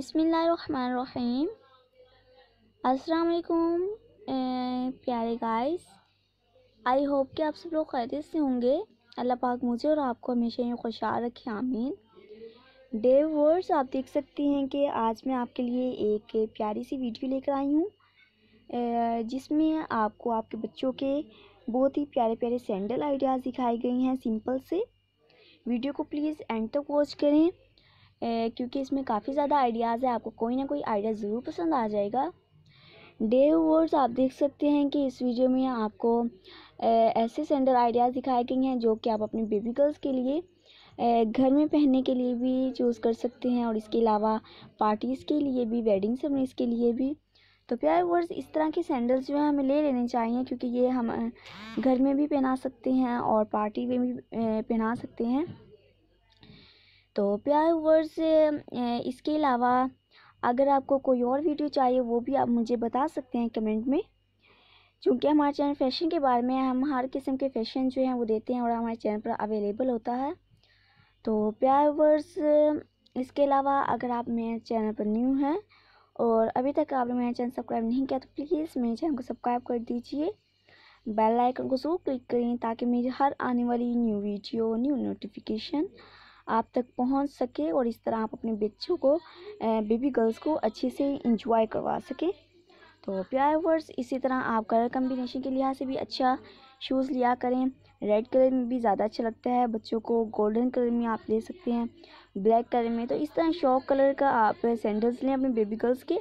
बिसमीम असलकुम प्यारे गाइस आई होप कि आप सब लोग खैरियत से होंगे अल्लाह पाक मुझे और आपको हमेशा ही खुशहाल रखे आमीन डे वर्ड्स आप देख सकती हैं कि आज मैं आपके लिए एक प्यारी सी वीडियो लेकर आई हूँ जिसमें आपको आपके बच्चों के बहुत ही प्यारे प्यारे सैंडल आइडियाज़ दिखाई गई हैं सिंपल से वीडियो को प्लीज़ एंड तक वॉच करें क्योंकि इसमें काफ़ी ज़्यादा आइडियाज़ है आपको कोई ना कोई आइडिया ज़रूर पसंद आ जाएगा डे वर्ड्स आप देख सकते हैं कि इस वीडियो में आपको ऐसे सेंडर आइडियाज़ दिखाए गए हैं जो कि आप अपने बेबी गर्ल्स के लिए घर में पहनने के लिए भी चूज़ कर सकते हैं और इसके अलावा पार्टीज़ के लिए भी वेडिंग सर्विस के लिए भी तो प्यारे वर्ड्स इस तरह के सैंडल्स जो है हमें ले लेने चाहिए क्योंकि ये हम घर में भी पहना सकते हैं और पार्टी में भी पहना सकते हैं तो प्यार वर्स इसके अलावा अगर आपको कोई और वीडियो चाहिए वो भी आप मुझे बता सकते हैं कमेंट में क्योंकि हमारे चैनल फैशन के बारे में हम हर किस्म के फैशन जो हैं वो देते हैं और हमारे चैनल पर अवेलेबल होता है तो प्यार वर्स इसके अलावा अगर आप मेरे चैनल पर न्यू हैं और अभी तक आपने मेरा चैनल सब्सक्राइब नहीं किया तो प्लीज़ मेरे चैनल को सब्सक्राइब कर दीजिए बेल आइकन को ज़रूर क्लिक करें ताकि मेरी हर आने वाली न्यू वीडियो न्यू नोटिफिकेशन आप तक पहुंच सके और इस तरह आप अपने बच्चों को बेबी गर्ल्स को अच्छे से इंजॉय करवा सके तो प्यार वर्स इसी तरह आप कलर कम्बिनेशन के लिहाज से भी अच्छा शूज़ लिया करें रेड कलर में भी ज़्यादा अच्छा लगता है बच्चों को गोल्डन कलर में आप ले सकते हैं ब्लैक कलर में तो इस तरह शॉक कलर का आप सैंडल्स लें अपने बेबी गर्ल्स के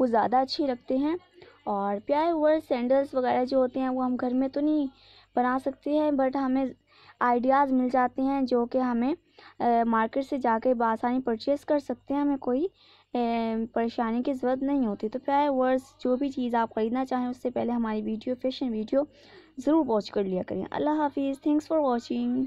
वो ज़्यादा अच्छे लगते हैं और प्यार वर्स सैंडल्स वगैरह जो होते हैं वो हम घर में तो नहीं बना सकती है बट हमें आइडियाज़ मिल जाते हैं जो कि हमें मार्केट से जाके बसानी परचेज़ कर सकते हैं हमें कोई परेशानी की ज़रूरत नहीं होती तो प्यारे वर्स जो भी चीज़ आप ख़रीदना चाहें उससे पहले हमारी वीडियो फैशन वीडियो ज़रूर वॉच कर लिया करें अल्लाह हाफिज़ थैंक्स फॉर वॉचिंग